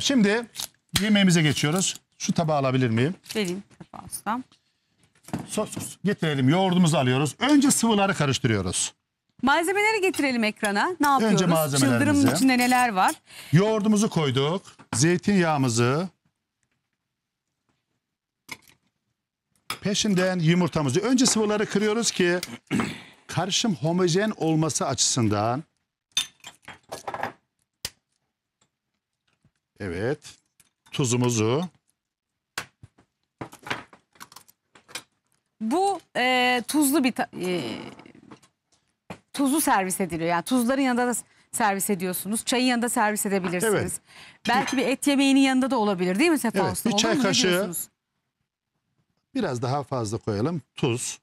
Şimdi yemeğimize geçiyoruz. Şu tabağı alabilir miyim? Vereyim tabağı ustam. Sos, getirelim. Yoğurdumuzu alıyoruz. Önce sıvıları karıştırıyoruz. Malzemeleri getirelim ekrana. Ne yapıyoruz? Önce malzemelerimizi. Çıldırımın içinde neler var? Yoğurdumuzu koyduk. Zeytinyağımızı. Peşinden yumurtamızı. Önce sıvıları kırıyoruz ki karışım homojen olması açısından Evet. Tuzumuzu. Bu e, tuzlu bir ta- e, tuzu servis ediliyor. Yani tuzların yanında da servis ediyorsunuz. Çayın yanında servis edebilirsiniz. Evet. Belki bir et yemeğinin yanında da olabilir değil mi Sefa Evet, Usta? bir çay kaşığı. Biraz daha fazla koyalım. Tuz.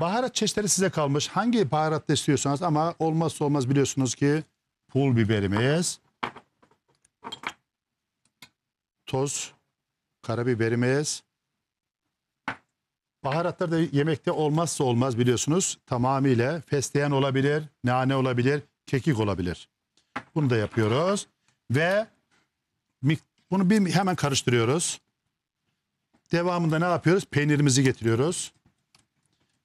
Baharat çeşitleri size kalmış. Hangi baharatla istiyorsanız ama olmazsa olmaz biliyorsunuz ki pul biberimiz toz, karabiberi mez. Baharatlar da yemekte olmazsa olmaz biliyorsunuz. Tamamıyla fesleğen olabilir, nane olabilir, kekik olabilir. Bunu da yapıyoruz. Ve bunu bir hemen karıştırıyoruz. Devamında ne yapıyoruz? Peynirimizi getiriyoruz.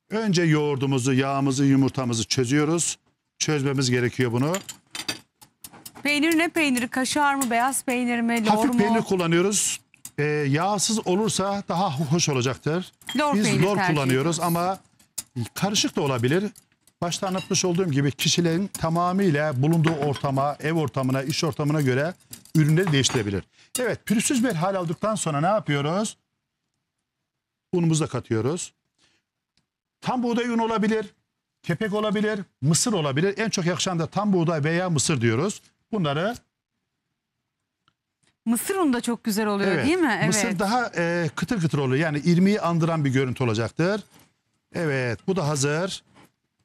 Önce yoğurdumuzu, yağımızı, yumurtamızı çözüyoruz. Çözmemiz gerekiyor bunu. Peynir ne peyniri? Kaşar mı? Beyaz peynir mi? Lor Hafif mu? peynir kullanıyoruz. Ee, yağsız olursa daha hoş olacaktır. Lor Biz peyniri lor tercih kullanıyoruz ama karışık da olabilir. Başta anlatmış olduğum gibi kişilerin tamamıyla bulunduğu ortama, ev ortamına, iş ortamına göre ürünleri değiştirebilir. Evet pürüzsüz bir hal aldıktan sonra ne yapıyoruz? Unumuzu da katıyoruz. Tam buğday unu olabilir, kepek olabilir, mısır olabilir. En çok yakışan da tam buğday veya mısır diyoruz. Bunları Mısır unu da çok güzel oluyor evet, değil mi? Evet. Mısır daha e, kıtır kıtır oluyor. Yani irmiği andıran bir görüntü olacaktır. Evet bu da hazır.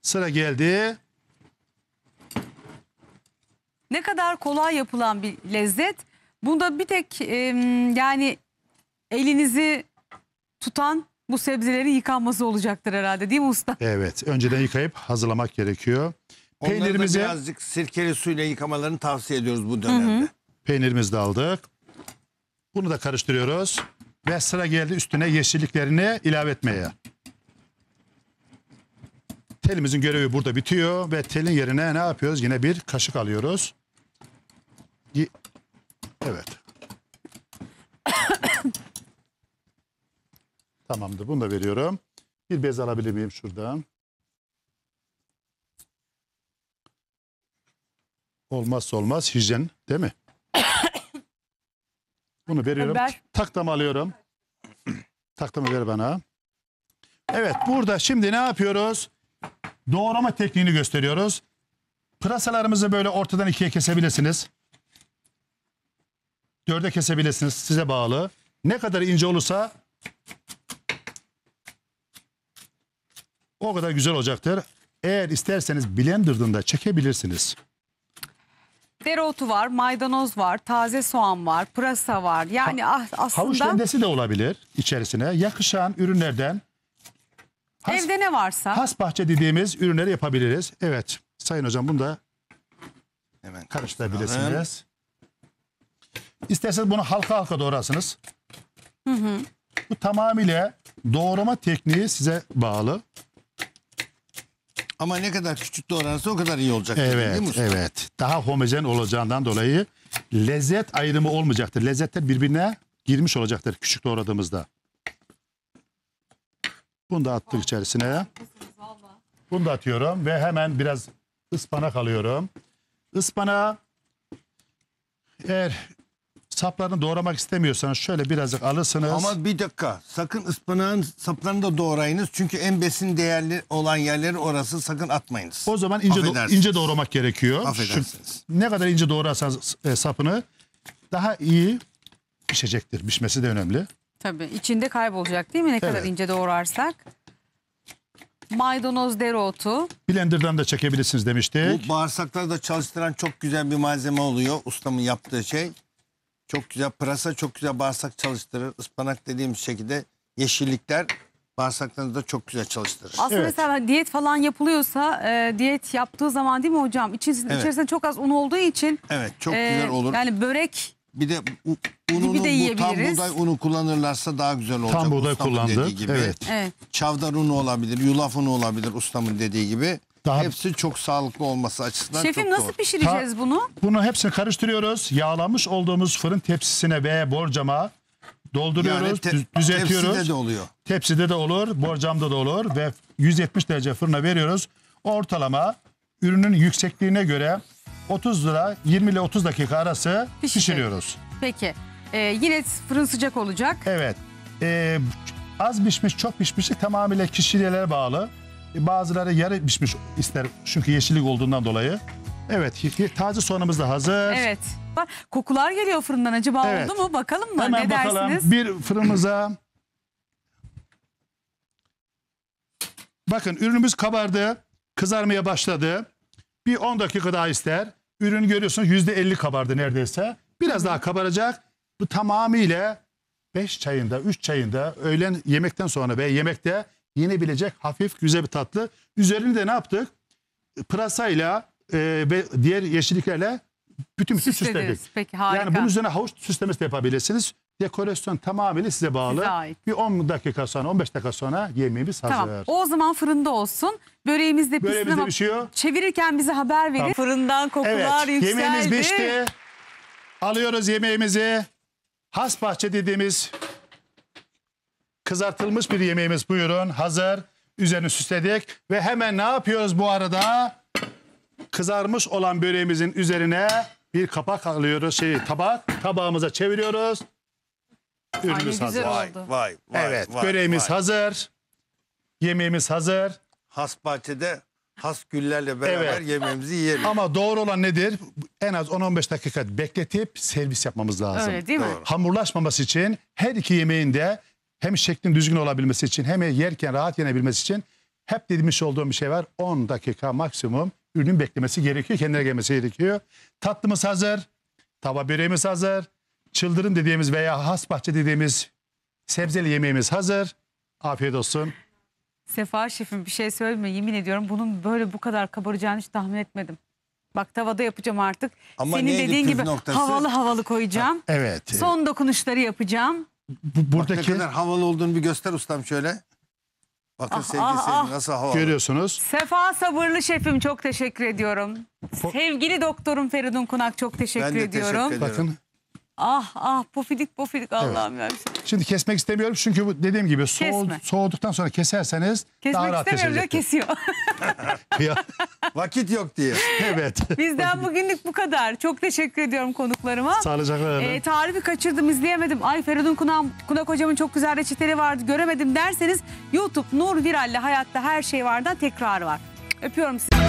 Sıra geldi. Ne kadar kolay yapılan bir lezzet. Bunda bir tek e, yani elinizi tutan bu sebzelerin yıkanması olacaktır herhalde değil mi usta? Evet önceden yıkayıp hazırlamak gerekiyor. Peynirimizi da birazcık sirkeli suyla yıkamalarını tavsiye ediyoruz bu dönemde. peynirimizi de aldık. Bunu da karıştırıyoruz. Ve sıra geldi üstüne yeşilliklerini ilave etmeye. Telimizin görevi burada bitiyor ve telin yerine ne yapıyoruz? Yine bir kaşık alıyoruz. Evet. Tamamdır. Bunu da veriyorum. Bir bez alabilir miyim şuradan? olmazsa olmaz hijyen değil mi? Bunu veriyorum. Haber. Taktam alıyorum. Taktamı ver bana. Evet burada şimdi ne yapıyoruz? Doğrama tekniğini gösteriyoruz. Pırasalarımızı böyle ortadan ikiye kesebilirsiniz. Dörde kesebilirsiniz size bağlı. Ne kadar ince olursa o kadar güzel olacaktır. Eğer isterseniz blenderdan da çekebilirsiniz. Dereotu var, maydanoz var, taze soğan var, pırasa var. Yani ha, aslında... Havuç rendesi de olabilir içerisine. Yakışan ürünlerden... Has, evde ne varsa. Has bahçe dediğimiz ürünleri yapabiliriz. Evet. Sayın hocam bunu da hemen karıştırabilirsiniz. İsterseniz bunu halka halka doğrasınız. Hı hı. Bu tamamıyla doğrama tekniği size bağlı. Ama ne kadar küçük doğranırsa o kadar iyi olacak. Evet, değil mi usta? evet. Daha homojen olacağından dolayı lezzet ayrımı olmayacaktır. Lezzetler birbirine girmiş olacaktır küçük doğradığımızda. Bunu da attık içerisine. Bunu da atıyorum ve hemen biraz ıspanak alıyorum. Ispanağı eğer Saplarını doğramak istemiyorsanız şöyle birazcık alırsınız. Ama bir dakika sakın ıspanağın saplarını da doğrayınız. Çünkü en besin değerli olan yerleri orası sakın atmayınız. O zaman ince, do ince doğramak gerekiyor. Affedersiniz. ne kadar ince doğrarsanız e, sapını daha iyi pişecektir. Pişmesi de önemli. Tabii içinde kaybolacak değil mi ne kadar ince doğrarsak. Maydanoz dereotu. Blender'dan da çekebilirsiniz demiştik. Bu bağırsakları da çalıştıran çok güzel bir malzeme oluyor ustamın yaptığı şey çok güzel pırasa çok güzel bağırsak çalıştırır. Ispanak dediğimiz şekilde yeşillikler bağırsaklarınızı da çok güzel çalıştırır. Aslında Evet. mesela hani diyet falan yapılıyorsa e, diyet yaptığı zaman değil mi hocam? İçerisinde, Evet. içerisinde çok az un olduğu için Evet çok e, güzel olur. Yani börek Bir de u- ununu Gibi de bu tam buğday unu kullanırlarsa daha güzel olacak. Tam buğday Ustamın kullandı. gibi. Evet. evet. Çavdar unu olabilir, yulaf unu olabilir ustamın dediği gibi. Daha Hepsi çok sağlıklı olması açısından Şefim çok nasıl doğru. pişireceğiz Ta- bunu? bunu hepsini karıştırıyoruz. Yağlamış olduğumuz fırın tepsisine ve borcama dolduruyoruz, Yani te- düzeltiyoruz. tepside de oluyor. Tepside de olur, borcamda da olur ve 170 derece fırına veriyoruz. Ortalama ürünün yüksekliğine göre 30 lira 20 ile 30 dakika arası Pişecek. pişiriyoruz. Peki. Ee, yine fırın sıcak olacak. Evet. Ee, az pişmiş, çok pişmişlik tamamıyla kişilere bağlı. E, bazıları yarı pişmiş ister çünkü yeşillik olduğundan dolayı. Evet taze soğanımız da hazır. Evet. Bak, kokular geliyor fırından acaba Evet. oldu mu? Bakalım mı? Hemen ne bakalım dersiniz? bir fırınımıza. Bakın ürünümüz kabardı. Kızarmaya başladı. Bir 10 dakika daha ister. Ürün görüyorsunuz %50 kabardı neredeyse. Biraz daha kabaracak. Bu tamamıyla 5 çayında, 3 çayında öğlen yemekten sonra ve yemekte yenebilecek hafif güzel bir tatlı. Üzerini de ne yaptık? Pırasayla e, ve diğer yeşilliklerle bütün bütün süsledik. Peki, harika. Yani bunun üzerine havuç süslemesi de yapabilirsiniz. Dekorasyon tamamıyla size bağlı. Size bir 10 dakika sonra 15 dakika sonra yemeğimiz hazır. Tamam. O zaman fırında olsun. Böreğimiz de pişsin ama pişiyor. çevirirken bize haber verin. Tamam. Fırından kokular Evet yükseldi. yemeğimiz pişti. Alıyoruz yemeğimizi. Has bahçe dediğimiz kızartılmış bir yemeğimiz buyurun hazır. Üzerini süsledik ve hemen ne yapıyoruz bu arada? Kızarmış olan böreğimizin üzerine bir kapak alıyoruz şeyi tabak tabağımıza çeviriyoruz. Ürünümüz hazır. Vay, vay, vay, evet vay, böreğimiz vay. hazır. Yemeğimiz hazır. Has bahçede has güllerle beraber evet. yemeğimizi yiyelim. Ama doğru olan nedir? En az 10-15 dakika bekletip servis yapmamız lazım. Öyle değil mi? Doğru. Hamurlaşmaması için her iki yemeğin de hem şeklin düzgün olabilmesi için hem yerken rahat yenebilmesi için hep dediğimiz olduğum bir şey var. 10 dakika maksimum ürünün beklemesi gerekiyor. Kendine gelmesi gerekiyor. Tatlımız hazır. Tava böreğimiz hazır. çıldırın dediğimiz veya has bahçe dediğimiz sebzeli yemeğimiz hazır. Afiyet olsun. Sefa şefim bir şey söyleme yemin ediyorum bunun böyle bu kadar kabaracağını hiç tahmin etmedim. Bak tavada yapacağım artık. Ama Senin dediğin gibi noktası? havalı havalı koyacağım. Evet. Son dokunuşları yapacağım bu, buradaki... Bak ne kadar havalı olduğunu bir göster ustam şöyle. Bakın ah, sevgili ah, ah. ah. nasıl havalı. Görüyorsunuz. Sefa sabırlı şefim çok teşekkür ediyorum. Po sevgili doktorum Feridun Kunak çok teşekkür ben de ediyorum. Teşekkür ediyorum. Bakın. Ah ah pofidik pofidik Allah'ım evet. ya. Şimdi kesmek istemiyorum çünkü bu dediğim gibi soğud, soğuduktan sonra keserseniz Kesmek daha rahat kesecektir. Kesmek istemiyorum kesiyor. Vakit yok diye. evet. Bizden bugünlük bu kadar. Çok teşekkür ediyorum konuklarıma. Sağlıcakla. Ee, tarifi kaçırdım izleyemedim. Ay Feridun Kunam, Kunak hocamın çok güzel reçeteleri vardı göremedim derseniz YouTube Nur Viral'le Hayatta Her Şey Var'dan tekrar var. Öpüyorum sizi.